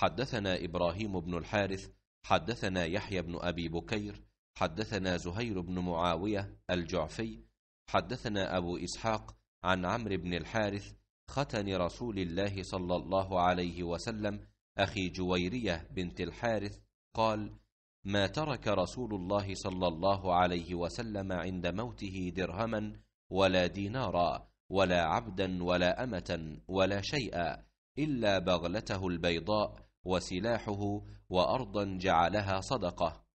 حدثنا إبراهيم بن الحارث حدثنا يحيى بن أبي بكير حدثنا زهير بن معاوية الجعفي حدثنا أبو إسحاق عن عمرو بن الحارث ختن رسول الله صلى الله عليه وسلم أخي جويرية بنت الحارث قال ما ترك رسول الله صلى الله عليه وسلم عند موته درهما ولا دينارا ولا عبدا ولا أمة ولا شيئا إلا بغلته البيضاء وسلاحه وارضا جعلها صدقه